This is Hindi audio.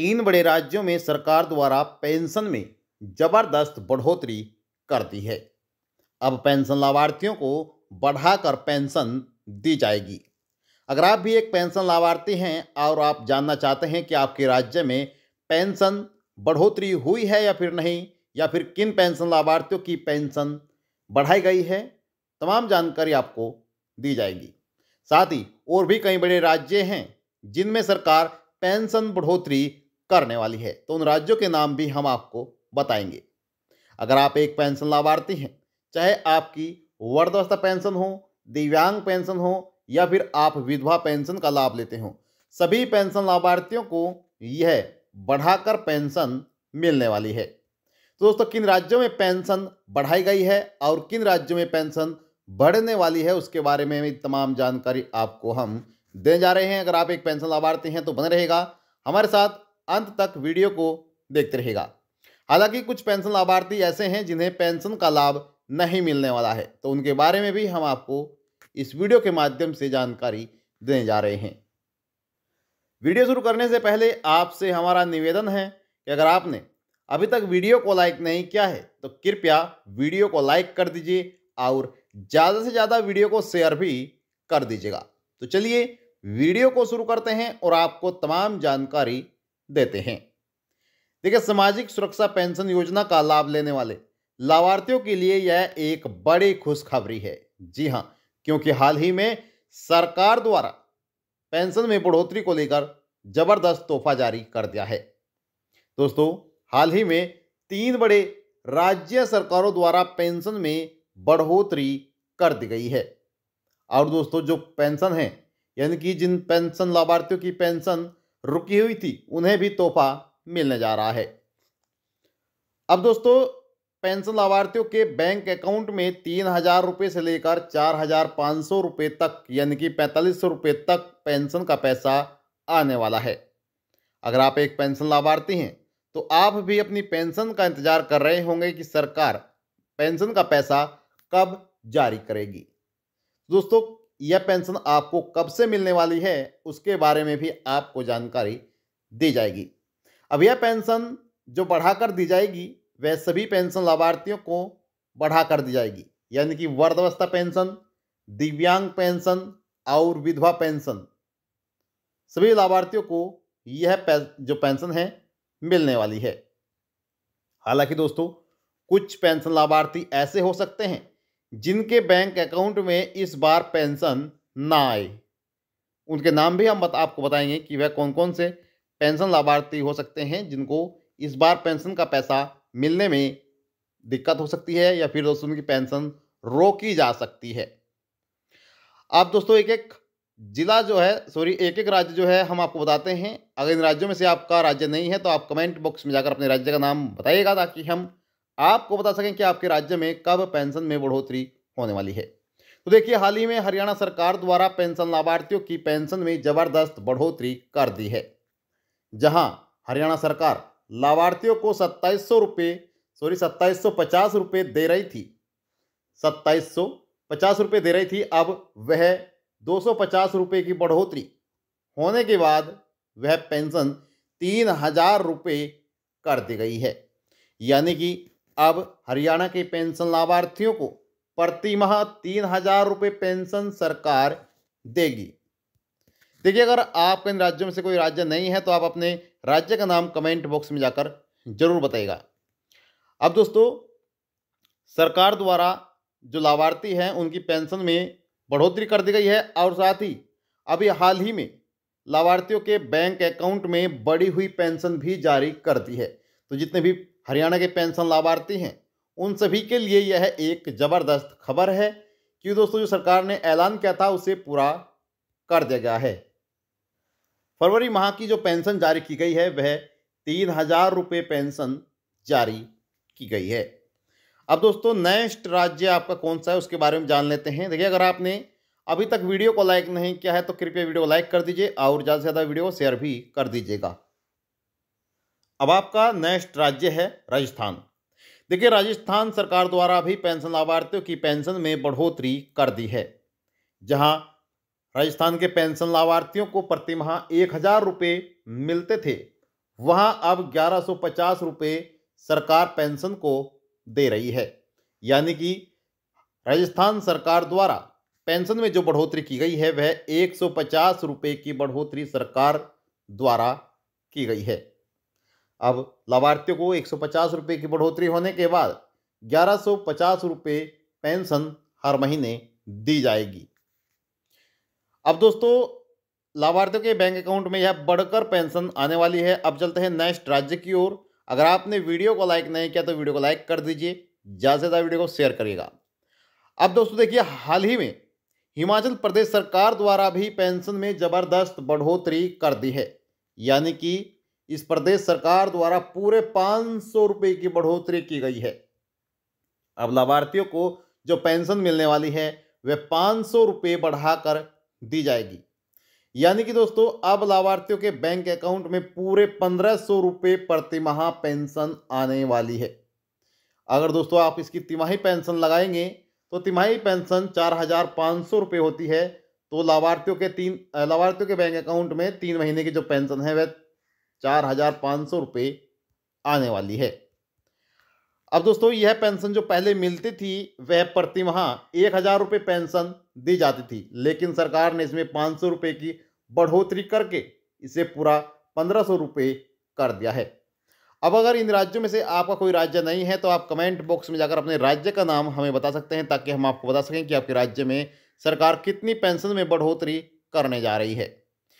तीन बड़े राज्यों में सरकार द्वारा पेंशन में जबरदस्त बढ़ोतरी कर दी है अब पेंशन लाभार्थियों को बढ़ाकर पेंशन दी जाएगी अगर आप भी एक पेंशन लाभार्थी हैं और आप जानना चाहते हैं कि आपके राज्य में पेंशन बढ़ोतरी हुई है या फिर नहीं या फिर किन पेंशन लाभार्थियों की पेंशन बढ़ाई गई है तमाम जानकारी आपको दी जाएगी साथ ही और भी कई बड़े राज्य हैं जिनमें सरकार पेंशन बढ़ोतरी करने वाली है तो उन राज्यों के नाम भी हम आपको बताएंगे अगर आप एक पेंशन लाभार्थी हैं चाहे आपकी वर्धवस्था पेंशन हो दिव्यांग पेंशन हो या फिर आप विधवा पेंशन का लाभ लेते हो सभी पेंशन लाभार्थियों को यह बढ़ाकर पेंशन मिलने वाली है तो दोस्तों किन राज्यों में पेंशन बढ़ाई गई है और किन राज्यों में पेंशन बढ़ने वाली है उसके बारे में भी तमाम जानकारी आपको हम देने जा रहे हैं अगर आप एक पेंशन लाभार्थी हैं तो बने रहेगा हमारे साथ अंत तक वीडियो को देखते रहेगा हालांकि कुछ पेंशन लाभार्थी ऐसे हैं जिन्हें पेंशन का लाभ नहीं मिलने वाला है तो उनके बारे में भी हम आपको इस वीडियो के माध्यम से जानकारी देने जा रहे हैं वीडियो शुरू करने से पहले आपसे हमारा निवेदन है कि अगर आपने अभी तक वीडियो को लाइक नहीं किया है तो कृपया वीडियो को लाइक कर दीजिए और ज़्यादा से ज़्यादा वीडियो को शेयर भी कर दीजिएगा तो चलिए वीडियो को शुरू करते हैं और आपको तमाम जानकारी देते हैं देखिए सामाजिक सुरक्षा पेंशन योजना का लाभ लेने वाले लाभार्थियों के लिए यह एक बड़ी खुशखबरी है जी हाँ क्योंकि हाल ही में सरकार द्वारा पेंशन में बढ़ोतरी को लेकर जबरदस्त तोहफा जारी कर दिया है दोस्तों हाल ही में तीन बड़े राज्य सरकारों द्वारा पेंशन में बढ़ोतरी कर दी गई है और दोस्तों जो पेंशन है यानी कि जिन पेंशन लाभार्थियों की पेंशन रुकी हुई थी उन्हें भी तोहफा मिलने जा रहा है अब दोस्तों पेंशन लाभार्थियों के बैंक अकाउंट में तीन हजार रुपये से लेकर चार हजार पाँच सौ रुपये तक यानी कि पैंतालीस सौ रुपये तक पेंशन का पैसा आने वाला है अगर आप एक पेंशन लाभार्थी हैं तो आप भी अपनी पेंशन का इंतजार कर रहे होंगे कि सरकार पेंशन का पैसा कब जारी करेगी दोस्तों यह पेंशन आपको कब से मिलने वाली है उसके बारे में भी आपको जानकारी दी जाएगी अब यह पेंशन जो बढ़ाकर दी जाएगी वह सभी पेंशन लाभार्थियों को बढ़ाकर दी जाएगी यानी कि वर्धवस्था पेंशन दिव्यांग पेंशन और विधवा पेंशन सभी लाभार्थियों को यह जो पेंशन है मिलने वाली है हालांकि दोस्तों कुछ पेंशन लाभार्थी ऐसे हो सकते हैं जिनके बैंक अकाउंट में इस बार पेंशन ना आए उनके नाम भी हम बता, आपको बताएंगे कि वह कौन कौन से पेंशन लाभार्थी हो सकते हैं जिनको इस बार पेंशन का पैसा मिलने में दिक्कत हो सकती है या फिर दोस्तों उनकी पेंशन रोकी जा सकती है आप दोस्तों एक एक जिला जो है सॉरी एक एक राज्य जो है हम आपको बताते हैं अगर इन राज्यों में से आपका राज्य नहीं है तो आप कमेंट बॉक्स में जाकर अपने राज्य का नाम बताइएगा ताकि हम आपको बता सकें कि आपके राज्य में कब पेंशन में बढ़ोतरी होने वाली है तो देखिए हाल ही में हरियाणा सरकार द्वारा पेंशन लाभार्थियों की पेंशन में जबरदस्त बढ़ोतरी कर दी है जहां हरियाणा सरकार लाभार्थियों को सत्ताईस सौ रुपये सॉरी सत्ताईस सौ पचास रुपये दे रही थी सत्ताईस सौ पचास रुपये दे रही थी अब वह दो सौ पचास रुपये की बढ़ोतरी होने के बाद वह पेंशन तीन हजार रुपये कर दी गई है यानी कि अब हरियाणा के पेंशन लाभार्थियों को प्रति माह तीन हजार रुपये पेंशन सरकार देगी देखिए अगर आप इन राज्यों में से कोई राज्य नहीं है तो आप अपने राज्य का नाम कमेंट बॉक्स में जाकर जरूर बताएगा अब दोस्तों सरकार द्वारा जो लाभार्थी हैं उनकी पेंशन में बढ़ोतरी कर दी गई है और साथ ही अभी हाल ही में लाभार्थियों के बैंक अकाउंट में बढ़ी हुई पेंशन भी जारी कर दी है तो जितने भी हरियाणा के पेंशन लाभार्थी हैं उन सभी के लिए यह एक ज़बरदस्त खबर है कि दोस्तों जो सरकार ने ऐलान किया था उसे पूरा कर दिया गया है फरवरी माह की जो पेंशन जारी की गई है वह तीन हज़ार रुपये पेंशन जारी की गई है अब दोस्तों नेक्स्ट राज्य आपका कौन सा है उसके बारे में जान लेते हैं देखिए अगर आपने अभी तक वीडियो को लाइक नहीं किया है तो कृपया वीडियो को लाइक कर दीजिए और ज़्यादा से ज़्यादा वीडियो को शेयर भी कर दीजिएगा अब आपका नेक्स्ट राज्य है राजस्थान देखिए राजस्थान सरकार द्वारा भी पेंशन लाभार्थियों की पेंशन में बढ़ोतरी कर दी है जहां राजस्थान के पेंशन लाभार्थियों को प्रतिमाह एक हज़ार रुपये मिलते थे वहां अब ग्यारह सौ पचास रुपये सरकार पेंशन को दे रही है यानी कि राजस्थान सरकार द्वारा पेंशन में जो बढ़ोतरी की गई है वह एक सौ पचास रुपये की बढ़ोतरी सरकार द्वारा की गई है अब लाभार्थियों को एक सौ की बढ़ोतरी होने के बाद ग्यारह सौ पेंशन हर महीने दी जाएगी अब दोस्तों लाभार्थियों के बैंक अकाउंट में यह बढ़कर पेंशन आने वाली है अब चलते हैं नेक्स्ट राज्य की ओर अगर आपने वीडियो को लाइक नहीं किया तो वीडियो को लाइक कर दीजिए ज़्यादा से ज़्यादा वीडियो को शेयर करिएगा अब दोस्तों देखिए हाल ही में हिमाचल प्रदेश सरकार द्वारा भी पेंशन में जबरदस्त बढ़ोतरी कर दी है यानी कि इस प्रदेश सरकार द्वारा पूरे पाँच सौ रुपये की बढ़ोतरी की गई है अब लाभार्थियों को जो पेंशन मिलने वाली है वह पाँच सौ रुपये बढ़ाकर दी जाएगी यानी कि दोस्तों अब लाभार्थियों के बैंक अकाउंट में पूरे पंद्रह सौ रुपये प्रतिमाह पेंशन आने वाली है अगर दोस्तों आप इसकी तिमाही पेंशन लगाएंगे तो तिमाही पेंशन चार हजार पाँच सौ रुपये होती है तो लाभार्थियों के तीन लाभार्थियों के बैंक अकाउंट में तीन महीने की जो पेंशन है वह चार हजार पाँच सौ रुपये आने वाली है अब दोस्तों यह पेंशन जो पहले मिलती थी वह प्रतिमाह एक हजार रुपये पेंशन दी जाती थी लेकिन सरकार ने इसमें पाँच सौ रुपये की बढ़ोतरी करके इसे पूरा पंद्रह सौ रुपये कर दिया है अब अगर इन राज्यों में से आपका कोई राज्य नहीं है तो आप कमेंट बॉक्स में जाकर अपने राज्य का नाम हमें बता सकते हैं ताकि हम आपको बता सकें कि आपके राज्य में सरकार कितनी पेंशन में बढ़ोतरी करने जा रही है